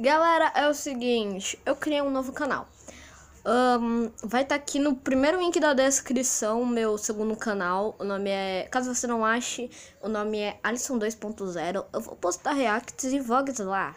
Galera, é o seguinte, eu criei um novo canal. Um, vai estar tá aqui no primeiro link da descrição, meu segundo canal. O nome é, caso você não ache, o nome é Alisson 2.0. Eu vou postar reacts e vlogs lá.